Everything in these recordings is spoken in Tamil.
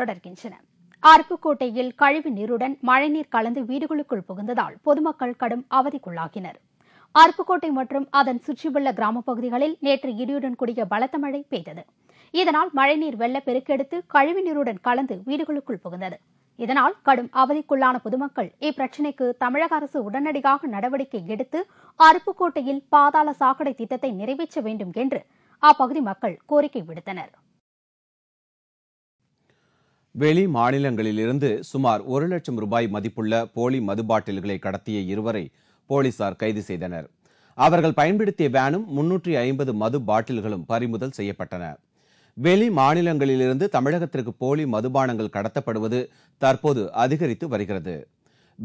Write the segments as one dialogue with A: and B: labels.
A: தொடர்கின்றன அருப்புக்கோட்டையில் கழிவு நீருடன் மழைநீர் கலந்து வீடுகளுக்குள் புகுந்ததால் பொதுமக்கள் கடும் அவதிக்குள்ளாகினர் அருப்புக்கோட்டை மற்றும் அதன் சுற்றியுள்ள கிராம பகுதிகளில் நேற்று இடியுடன் கூடிய பலத்த மழை பெய்தது இதனால் மழைநீர் வெள்ள பெருக்கெடுத்து கழிவு நீருடன் கலந்து வீடுகளுக்குள் புகுந்தது இதனால் கடும் அவதிக்குள்ளான பொதுமக்கள் இப்பிரச்சினைக்கு தமிழக அரசு உடனடியாக நடவடிக்கை எடுத்து அருப்புக்கோட்டையில் பாதாள சாக்கடை திட்டத்தை நிறைவேற்ற வேண்டும் என்று அப்பகுதி மக்கள் கோரிக்கை விடுத்தனா்
B: வெளி மாநிலங்களிலிருந்து சுமார் ஒரு லட்சம் ரூபாய் மதிப்புள்ள போலி மது பாட்டில்களை கடத்திய இருவரை போலீசார் கைது செய்தனர் அவர்கள் பயன்படுத்திய வேனும் முன்னூற்றி ஐம்பது மது பாட்டில்களும் பறிமுதல் செய்யப்பட்டன வெளி மாநிலங்களிலிருந்து தமிழகத்திற்கு போலி மதுபானங்கள் கடத்தப்படுவது தற்போது அதிகரித்து வருகிறது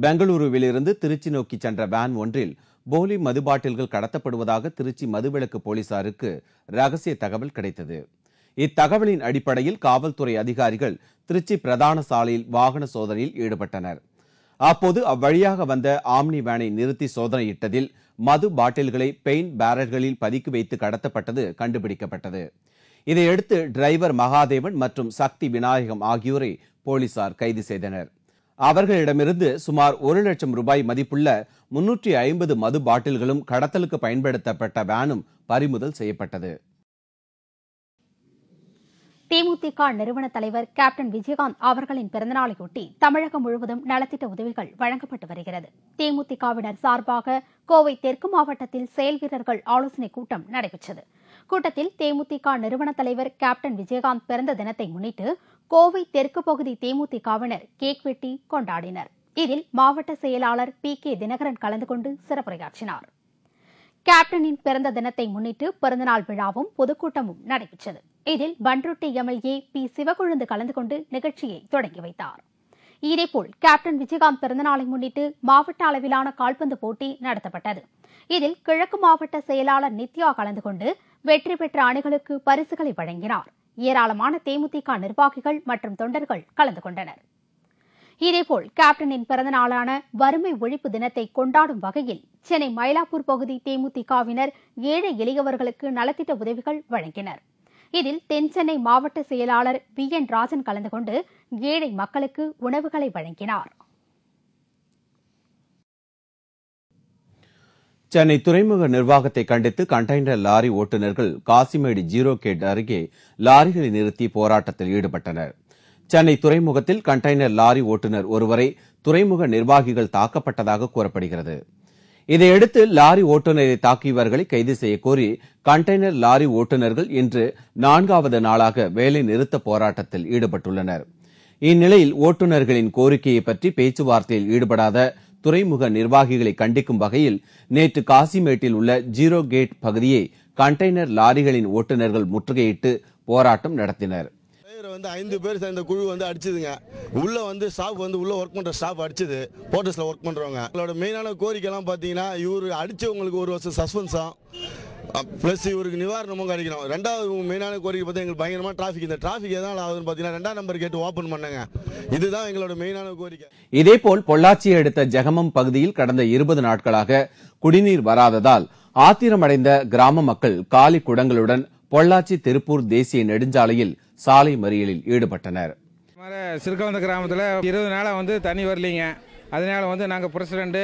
B: பெங்களூருவிலிருந்து திருச்சி நோக்கி சென்ற வேன் ஒன்றில் போலி மது பாட்டில்கள் கடத்தப்படுவதாக திருச்சி மதுவிலக்கு போலீசாருக்கு ரகசிய தகவல் கிடைத்தது இத்தகவலின் அடிப்படையில் காவல்துறை அதிகாரிகள் திருச்சி பிரதான சாலையில் வாகன சோதனையில் ஈடுபட்டனர் அப்போது அவ்வழியாக வந்த ஆம்னி வேனை நிறுத்தி சோதனையிட்டதில் மது பாட்டில்களை பெயிண்ட் பேரர்களில் பதுக்கி வைத்து கடத்தப்பட்டது கண்டுபிடிக்கப்பட்டது இதையடுத்து டிரைவர் மகாதேவன் மற்றும் சக்தி விநாயகம் ஆகியோரை போலீசார் கைது செய்தனர் அவர்களிடமிருந்து சுமார் ஒரு லட்சம் ரூபாய் மதிப்புள்ள முன்னூற்றி ஐம்பது மது பாட்டில்களும் கடத்தலுக்கு பயன்படுத்தப்பட்ட வேனும் பறிமுதல் செய்யப்பட்டது
A: தேமுதிக நிறுவன தலைவர் கேப்டன் விஜயகாந்த் அவர்களின் பிறந்தநாளையொட்டி தமிழகம் முழுவதும் நலத்திட்ட உதவிகள் வழங்கப்பட்டு வருகிறது தேமுதிகவினர் சார்பாக கோவை தெற்கு மாவட்டத்தில் செயல் வீரர்கள் ஆலோசனைக் கூட்டம் நடைபெற்றது கூட்டத்தில் தேமுதிக நிறுவன தலைவர் கேப்டன் விஜயகாந்த் பிறந்த தினத்தை முன்னிட்டு கோவை தெற்கு பகுதி தேமுதிகவினர் கேக் வெட்டி கொண்டாடினர் இதில் மாவட்ட செயலாளர் பி கே தினகரன் கலந்து கொண்டு சிறப்புரையாற்றினார் கேப்டனின் பிறந்த தினத்தை முன்னிட்டு பிறந்தநாள் விழாவும் பொதுக்கூட்டமும் நடைபெற்றது இதில் பன்ருட்டி எம்எல்ஏ பி சிவகொழுந்து கலந்து கொண்டு நிகழ்ச்சியை தொடங்கி வைத்தார் இதேபோல் கேப்டன் விஜயகாந்த் பிறந்தநாளை முன்னிட்டு மாவட்ட அளவிலான கால்பந்து போட்டி நடத்தப்பட்டது இதில் கிழக்கு மாவட்ட செயலாளர் நித்யா கலந்து கொண்டு வெற்றி பெற்ற அணிகளுக்கு பரிசுகளை வழங்கினார் ஏராளமான தேமுதிக நிர்வாகிகள் மற்றும் தொண்டர்கள் கலந்து கொண்டனர் இதேபோல் கேப்டனின் பிறந்த நாளான வறுமை ஒழிப்பு தினத்தை கொண்டாடும் வகையில் சென்னை மயிலாப்பூர் பகுதி தேமுதிகவினர் ஏழை எளியவர்களுக்கு நலத்திட்ட உதவிகள் வழங்கினர் இதில் தென்சென்னை மாவட்ட செயலாளர் வி என் ராஜன் கலந்து கொண்டு ஏழை மக்களுக்கு உணவுகளை வழங்கினார்
B: சென்னை துறைமுக நிர்வாகத்தை கண்டித்து கண்டெய்னர் லாரி ஓட்டுநர்கள் காசிமேடு ஜீரோ கேட் அருகே லாரிகளை நிறுத்தி போராட்டத்தில் ஈடுபட்டனர் சென்னை துறைமுகத்தில் கண்டெய்னர் லாரி ஓட்டுநர் ஒருவரை துறைமுக நிர்வாகிகள் தாக்கப்பட்டதாக கூறப்படுகிறது இதையடுத்து லாரி ஓட்டுநரை தாக்கியவர்களை கைது செய்ய கோரி கண்டெய்னர் லாரி ஓட்டுநர்கள் இன்று நான்காவது நாளாக வேலை நிறுத்த போராட்டத்தில் ஈடுபட்டுள்ளனர் இந்நிலையில் ஓட்டுநர்களின் கோரிக்கையை பற்றி பேச்சுவார்த்தையில் ஈடுபடாத துறைமுக நிர்வாகிகளை கண்டிக்கும் வகையில் நேற்று காசிமேட்டில் உள்ள ஜீரோ கேட் பகுதியை கண்டெய்னர் லாரிகளின் ஓட்டுநர்கள் முற்றுகையிட்டு போராட்டம் நடத்தினர் டயரை வந்து ஐந்து பேர் சேர்ந்த குழு வந்து அடிச்சுதுங்க உள்ள வந்து ஸ்டாஃப் வந்து உள்ளே ஒர்க் பண்ணுற ஸ்டாஃப் அடிச்சுது போர்ட்டஸில் ஒர்க் பண்ணுறவங்க அவங்களோட மெயினான எல்லாம் பாத்தீங்கன்னா இவரு அடித்தவங்களுக்கு ஒரு வருஷம் சஸ்பென்ஸாக ப்ளஸ் இவருக்கு நிவாரணமும் கிடைக்கணும் ரெண்டாவது மெயினான கோரிக்கை பார்த்தா எங்களுக்கு பயங்கரமாக டிராஃபிக் இந்த டிராஃபிக் எதனால் ஆகுதுன்னு பார்த்தீங்கன்னா ரெண்டாம் நம்பர் கேட்டு ஓப்பன் பண்ணுங்க இதுதான் எங்களோட மெயினான கோரிக்கை இதே போல் பொள்ளாச்சியை அடுத்த ஜெகமம் பகுதியில் கடந்த இருபது நாட்களாக குடிநீர் வராததால் ஆத்திரமடைந்த கிராம மக்கள் காலி குடங்களுடன் பொள்ளாச்சி திருப்பூர் தேசிய நெடுஞ்சாலையில் சாலை மறியலில் ஈடுபட்டனர் சிறுகவந்த கிராமத்தில் இருபது நாளாக வந்து தண்ணி வரலிங்க அதனால வந்து நாங்கள் பிரசிடென்ட்டு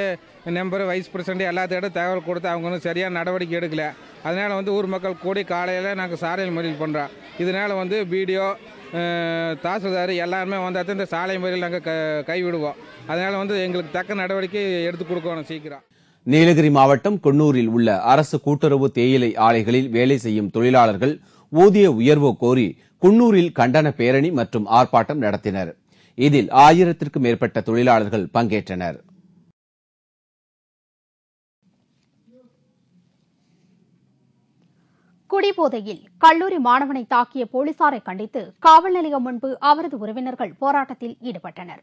B: மெம்பர் வைஸ் பிரசிடென்ட் எல்லாத்துக்கிட்ட தகவல் கொடுத்து அவங்க வந்து சரியான நடவடிக்கை எடுக்கல அதனால் வந்து ஊர் மக்கள் கூடி காலையில் நாங்கள் சாலையில் மறியல் பண்ணுறோம் இதனால் வந்து பிடிஓ தாசில்தார் எல்லாருமே வந்தால் இந்த சாலை மறியல் நாங்கள் க கைவிடுவோம் அதனால் வந்து எங்களுக்கு தக்க நடவடிக்கை எடுத்து கொடுக்கணும் சீக்கிரம் நீலகிரி மாவட்டம் கொன்னூரில் உள்ள அரசு கூட்டுறவு தேயிலை ஆலைகளில் வேலை செய்யும் தொழிலாளர்கள் ஊதிய உயர்வு கோரி குன்னூரில் கண்டன பேரணி மற்றும் ஆர்ப்பாட்டம் நடத்தினர் இதில் ஆயிரத்திற்கும் மேற்பட்ட தொழிலாளர்கள் பங்கேற்றனர்
A: குடிபோதையில் கல்லூரி மாணவனை தாக்கிய போலீசாரை கண்டித்து காவல் நிலையம் முன்பு அவரது உறவினர்கள் போராட்டத்தில் ஈடுபட்டனர்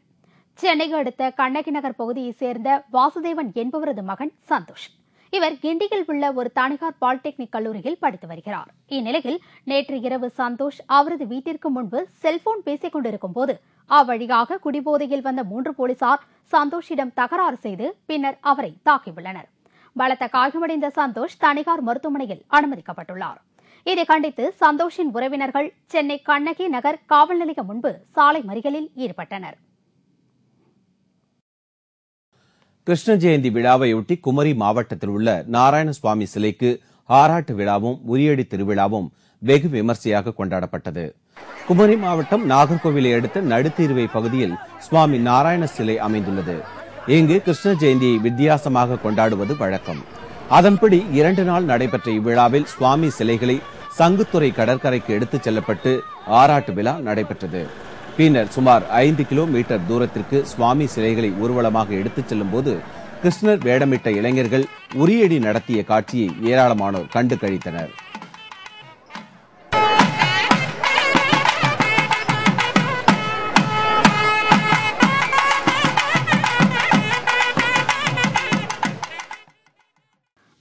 A: சென்னை அடுத்த கண்ணகி நகர் பகுதியைச் சேர்ந்த வாசுதேவன் என்பவரது மகன் சந்தோஷ் இவர் கிண்டியில் உள்ள ஒரு தனிகார் பாலிடெக்னிக் கல்லூரியில் படித்து வருகிறார் இந்நிலையில் நேற்று இரவு சந்தோஷ் அவரது வீட்டிற்கு முன்பு செல்போன் பேசிக் கொண்டிருக்கும் போது அவ்வழியாக குடிபோதையில் வந்த மூன்று போலீசார் சந்தோஷிடம் தகராறு செய்து பின்னர் அவரை தாக்கியுள்ளனர் பலத்த காயமடைந்த சந்தோஷ் தனிகார் மருத்துவமனையில் அனுமதிக்கப்பட்டுள்ளார் இதை கண்டித்து சந்தோஷின் உறவினர்கள் சென்னை கண்ணகி நகர் காவல் நிலையம் முன்பு சாலை மறியலில் ஈடுபட்டனா்
B: கிருஷ்ண ஜெயந்தி விழாவையொட்டி குமரி மாவட்டத்தில் உள்ள நாராயணசுவாமி சிலைக்கு ஆராட்டு விழாவும் உரியடி திருவிழாவும் வெகு விமர்சையாக கொண்டாடப்பட்டது குமரி மாவட்டம் நாகர்கோவிலை அடுத்த நடுத்தீர்வை பகுதியில் சுவாமி நாராயண சிலை அமைந்துள்ளது இங்கு கிருஷ்ண ஜெயந்தியை வித்தியாசமாக கொண்டாடுவது வழக்கம் அதன்படி இரண்டு நாள் நடைபெற்ற இவ்விழாவில் சுவாமி சிலைகளை சங்குத்துறை கடற்கரைக்கு எடுத்துச் செல்லப்பட்டு ஆராட்டு விழா நடைபெற்றது பின்னர் சுமார் ஐந்து கிலோமீட்டர் தூரத்திற்கு சுவாமி சிலைகளை ஊர்வலமாக எடுத்துச் போது கிருஷ்ணர் வேடமிட்ட இளைஞர்கள் உரியடி நடத்திய காட்சியை ஏராளமானோர் கண்டு கழித்தனர்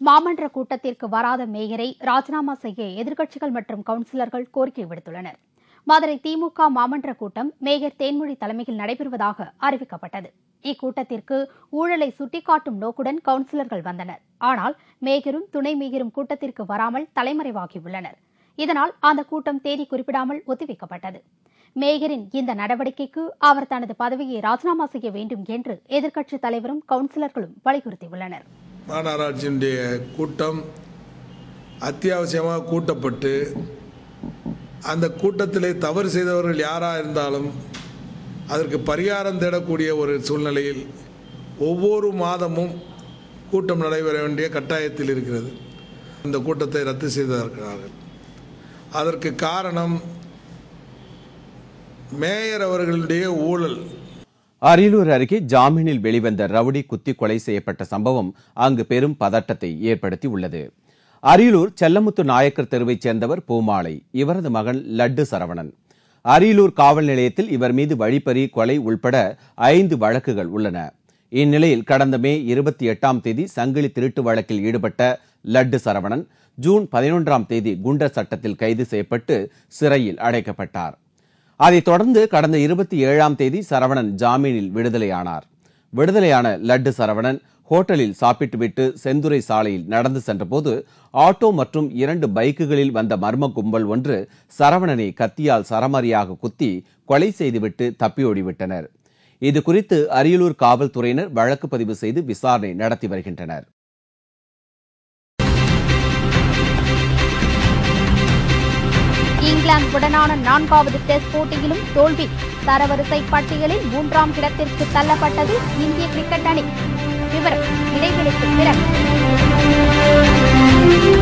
A: மாமன்ற கூட்டத்திற்கு வராத மேயரை ராஜினாமா செய்ய எதிர்க்கட்சிகள் மற்றும் கவுன்சிலர்கள் கோரிக்கை விடுத்துள்ளனர் மதுரை திமுக மாமன்ற கூட்டம் மேயர் தேன்மொழி தலைமையில் நடைபெறுவதாக அறிவிக்கப்பட்டது இக்கூட்டத்திற்கு ஊழலை சுட்டிக்காட்டும் நோக்குடன் கவுன்சிலர்கள் வந்தனர் ஆனால் மேகரும் துணை மேயரும் கூட்டத்திற்கு வராமல் தலைமறைவாகியுள்ளனர் இதனால் அந்த கூட்டம் தேதி குறிப்பிடாமல் ஒத்திவைக்கப்பட்டது மேகரின் இந்த நடவடிக்கைக்கு அவர் தனது பதவியை ராஜினாமா செய்ய வேண்டும் என்று எதிர்க்கட்சி தலைவரும் கவுன்சிலர்களும் வலியுறுத்தியுள்ளனர்
B: மாநகராட்சியினுடைய கூட்டம் அத்தியாவசியமாக கூட்டப்பட்டு அந்த கூட்டத்திலே தவறு செய்தவர்கள் யாராக இருந்தாலும் அதற்கு பரிகாரம் தேடக்கூடிய ஒரு சூழ்நிலையில் ஒவ்வொரு மாதமும் கூட்டம் நடைபெற வேண்டிய கட்டாயத்தில் இருக்கிறது இந்த கூட்டத்தை ரத்து செய்திருக்கிறார்கள் அதற்கு காரணம் மேயர் அவர்களுடைய ஊழல் அரியலூர் அருகே ஜாமீனில் வெளிவந்த ரவுடி குத்தி கொலை செய்யப்பட்ட சம்பவம் அங்கு பெரும் பதட்டத்தை ஏற்படுத்தி உள்ளது அரியலூர் செல்லமுத்து நாயக்கர் தெருவைச் சேர்ந்தவர் பூமாலை இவரது மகன் லட்டு சரவணன் அரியலூர் காவல் நிலையத்தில் இவர் மீது வழிப்பறி கொலை உள்பட ஐந்து வழக்குகள் உள்ளன இந்நிலையில் கடந்த மே இருபத்தி எட்டாம் தேதி சங்கிலி திருட்டு வழக்கில் ஈடுபட்ட லட்டு சரவணன் ஜூன் பதினொன்றாம் தேதி குண்டர் சட்டத்தில் கைது செய்யப்பட்டு சிறையில் அடைக்கப்பட்டார் அதைத் தொடர்ந்து கடந்த இருபத்தி ஏழாம் தேதி சரவணன் ஜாமீனில் விடுதலையானார் விடுதலையான லட்டு சரவணன் ஹோட்டலில் சாப்பிட்டுவிட்டு செந்துறை சாலையில் நடந்து சென்றபோது ஆட்டோ மற்றும் இரண்டு பைக்குகளில் வந்த மர்ம கும்பல் ஒன்று சரவணனை கத்தியால் சரமாரியாக குத்தி கொலை செய்துவிட்டு தப்பியோடிவிட்டனர் இது குறித்து அரியலூர் காவல்துறையினர் வழக்கு பதிவு செய்து விசாரணை நடத்தி வருகின்றனர்
A: இங்கிலாந்துடனான நான்காவது டெஸ்ட் போட்டியிலும் தோல்வி தரவரிசை பட்டியலில் மூன்றாம் இடத்திற்கு தள்ளப்பட்டது இந்திய கிரிக்கெட் அணி விவரம் இடைவெளிக்கு பிறகு